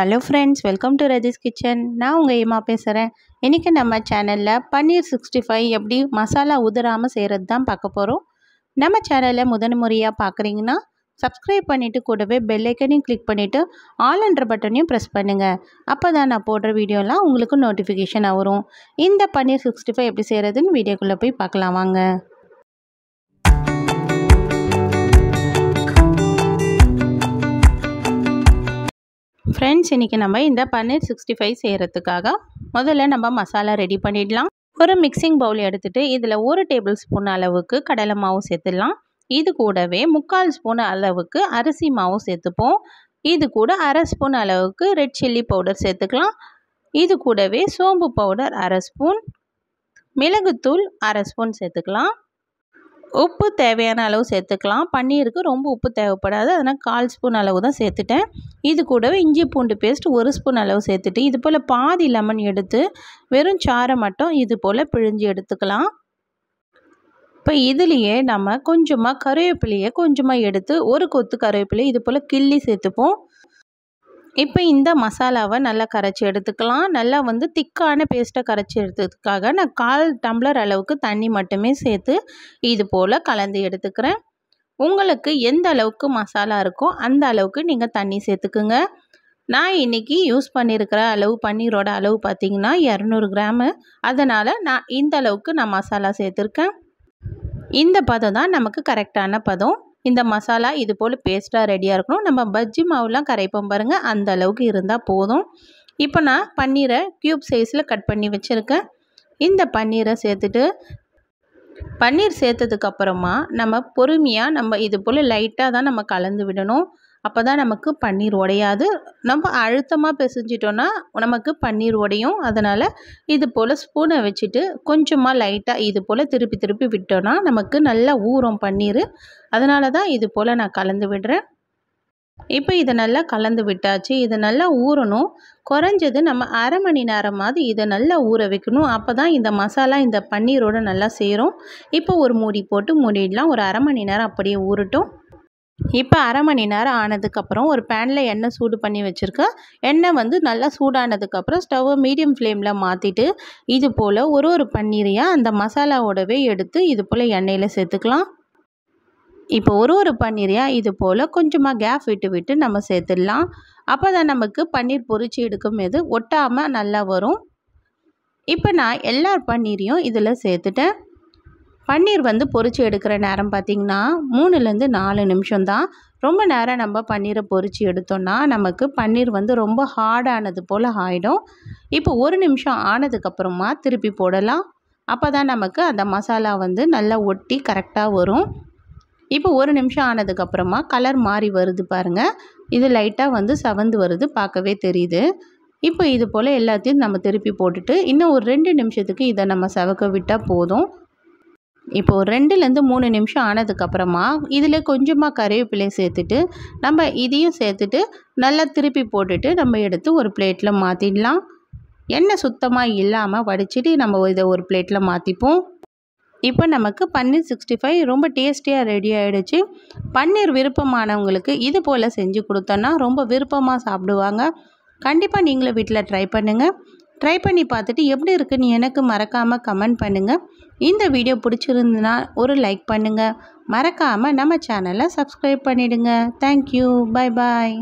hello friends welcome to Raji's kitchen நான் உங்கள் ஏமா பேசுகிறேன் இன்றைக்கி நம்ம சேனலில் பன்னீர் சிக்ஸ்டி ஃபைவ் எப்படி மசாலா உதிராமல் செய்கிறது தான் பார்க்க போகிறோம் நம்ம சேனலில் முதன் முறையாக பார்க்குறீங்கன்னா சப்ஸ்கிரைப் பண்ணிவிட்டு கூடவே பெல்லைக்கனையும் கிளிக் பண்ணிவிட்டு ஆல் என்ற பட்டனையும் ப்ரெஸ் பண்ணுங்கள் அப்போ தான் நான் போடுற வீடியோலாம் உங்களுக்கு நோட்டிஃபிகேஷன் வரும் இந்த பன்னீர் சிக்ஸ்டி ஃபைவ் எப்படி செய்கிறதுன்னு வீடியோக்குள்ளே போய் பார்க்கலாம் வாங்க ஃப்ரெண்ட்ஸ் இன்றைக்கி நம்ம இந்த பன்னீர் சிக்ஸ்டி ஃபைவ் செய்கிறதுக்காக முதல்ல நம்ம மசாலா ரெடி பண்ணிடலாம் ஒரு மிக்சிங் பவுல் எடுத்துகிட்டு இதில் ஒரு டேபிள் ஸ்பூன் அளவுக்கு கடலை மாவு சேர்த்துடலாம் இது கூடவே முக்கால் ஸ்பூன் அளவுக்கு அரிசி மாவு சேர்த்துப்போம் இது கூட அரை ஸ்பூன் அளவுக்கு ரெட் சில்லி பவுடர் சேர்த்துக்கலாம் இது கூடவே சோம்பு பவுடர் அரை ஸ்பூன் மிளகுத்தூள் அரை ஸ்பூன் சேர்த்துக்கலாம் உப்பு தேவையான அளவு சேர்த்துக்கலாம் பன்னீருக்கு ரொம்ப உப்பு தேவைப்படாது அதனால் கால் ஸ்பூன் அளவு தான் சேர்த்துட்டேன் இது கூடவே இஞ்சி பூண்டு பேஸ்ட் ஒரு ஸ்பூன் அளவு சேர்த்துட்டு இது போல் பாதி லெமன் எடுத்து வெறும் சாறை மட்டும் இது போல் பிழிஞ்சு எடுத்துக்கலாம் இப்போ இதுலேயே நம்ம கொஞ்சமாக கருவேப்பிலையை கொஞ்சமாக எடுத்து ஒரு கொத்து கருவேப்பிலையை இது போல் கிள்ளி சேர்த்துப்போம் இப்போ இந்த மசாலாவை நல்லா கரைச்சி எடுத்துக்கலாம் நல்லா வந்து திக்கான பேஸ்ட்டை கரைச்சி எடுத்ததுக்காக நான் கால் டம்ளர் அளவுக்கு தண்ணி மட்டுமே சேர்த்து இது போல் கலந்து எடுத்துக்கிறேன் உங்களுக்கு எந்த அளவுக்கு மசாலா இருக்கோ அந்த அளவுக்கு நீங்கள் தண்ணி சேர்த்துக்குங்க நான் இன்றைக்கி யூஸ் பண்ணியிருக்கிற அளவு பன்னீரோட அளவு பார்த்திங்கன்னா இரநூறு கிராமு அதனால் நான் இந்த அளவுக்கு நான் மசாலா சேர்த்துருக்கேன் இந்த பதம் தான் நமக்கு கரெக்டான பதம் இந்த மசாலா இது போல் பேஸ்ட்டாக ரெடியாக இருக்கணும் நம்ம பஜ்ஜி மாவுலாம் கரைப்போம் பாருங்கள் அந்த அளவுக்கு இருந்தால் போதும் இப்போ நான் பன்னீரை க்யூப் சைஸில் கட் பண்ணி வச்சுருக்கேன் இந்த பன்னீரை சேர்த்துட்டு பன்னீர் சேர்த்ததுக்கப்புறமா நம்ம பொறுமையாக நம்ம இது போல் லைட்டாக தான் நம்ம கலந்து விடணும் அப்போ தான் நமக்கு பன்னீர் உடையாது நம்ம அழுத்தமாக பிசைஞ்சிட்டோன்னா நமக்கு பன்னீர் உடையும் அதனால் இது போல் ஸ்பூனை வச்சுட்டு கொஞ்சமாக லைட்டாக இது போல் திருப்பி திருப்பி விட்டோன்னா நமக்கு நல்லா ஊறும் பன்னீர் அதனால தான் இது போல் நான் கலந்து விடுறேன் இப்போ இதை நல்லா கலந்து விட்டாச்சு இதை நல்லா ஊறணும் குறைஞ்சது நம்ம அரை மணி நேரமாவது இதை நல்லா ஊற வைக்கணும் அப்போ தான் இந்த மசாலா இந்த பன்னீரோடு நல்லா சேரும் இப்போ ஒரு மூடி போட்டு மூடிடலாம் ஒரு அரை மணி நேரம் அப்படியே ஊறட்டும் இப்போ அரை மணி நேரம் ஆனதுக்கப்புறம் ஒரு பேனில் எண்ணெய் சூடு பண்ணி வச்சுருக்கேன் எண்ணெய் வந்து நல்லா சூடானதுக்கப்புறம் ஸ்டவ்வை மீடியம் ஃப்ளேமில் மாற்றிட்டு இது போல் ஒரு ஒரு பன்னீரையாக அந்த மசாலாவோடவே எடுத்து இது போல் எண்ணெயில் சேர்த்துக்கலாம் இப்போ ஒரு ஒரு பன்னீரையாக இது போல் கொஞ்சமாக கேப் விட்டு விட்டு நம்ம சேர்த்துடலாம் அப்போ தான் நமக்கு பன்னீர் பொறிச்சு எடுக்கும் எது ஒட்டாமல் நல்லா வரும் இப்போ நான் எல்லா பன்னீரையும் இதில் சேர்த்துட்டேன் பன்னீர் வந்து பொறிச்சு எடுக்கிற நேரம் பார்த்திங்கன்னா மூணுலேருந்து நாலு நிமிஷம் தான் ரொம்ப நேரம் நம்ம பன்னீரை பொறிச்சு எடுத்தோம்னா நமக்கு பன்னீர் வந்து ரொம்ப ஹார்டானது போல் ஆகிடும் இப்போ ஒரு நிமிஷம் ஆனதுக்கப்புறமா திருப்பி போடலாம் அப்போ தான் நமக்கு அந்த மசாலா வந்து நல்லா ஒட்டி கரெக்டாக வரும் இப்போ ஒரு நிமிஷம் ஆனதுக்கப்புறமா கலர் மாறி வருது பாருங்கள் இது லைட்டாக வந்து சவந்து வருது பார்க்கவே தெரியுது இப்போ இது போல் எல்லாத்தையும் நம்ம திருப்பி போட்டுட்டு இன்னும் ஒரு ரெண்டு நிமிஷத்துக்கு இதை நம்ம சவக்க விட்டால் போதும் இப்போது ரெண்டுலேருந்து மூணு நிமிஷம் ஆனதுக்கப்புறமா இதில் கொஞ்சமாக கருவேப்பிலை சேர்த்துட்டு நம்ம இதையும் சேர்த்துட்டு நல்லா திருப்பி போட்டுட்டு நம்ம எடுத்து ஒரு பிளேட்டில் மாற்றிடலாம் எண்ணெய் சுத்தமாக இல்லாமல் வடிச்சிட்டு நம்ம இதை ஒரு பிளேட்டில் மாற்றிப்போம் இப்போ நமக்கு பன்னீர் சிக்ஸ்டி ஃபைவ் ரொம்ப டேஸ்டியாக ரெடி ஆகிடுச்சு பன்னீர் விருப்பமானவங்களுக்கு இது போல் செஞ்சு கொடுத்தோன்னா ரொம்ப விருப்பமாக சாப்பிடுவாங்க கண்டிப்பாக நீங்களும் வீட்டில் ட்ரை பண்ணுங்கள் ட்ரை பண்ணி பார்த்துட்டு எப்படி இருக்குன்னு எனக்கு மறக்காமல் கமெண்ட் பண்ணுங்கள் இந்த வீடியோ பிடிச்சிருந்துன்னா ஒரு லைக் பண்ணுங்கள் மறக்காமல் நம்ம சேனலை சப்ஸ்கிரைப் பண்ணிவிடுங்க தேங்க்யூ பாய் பாய்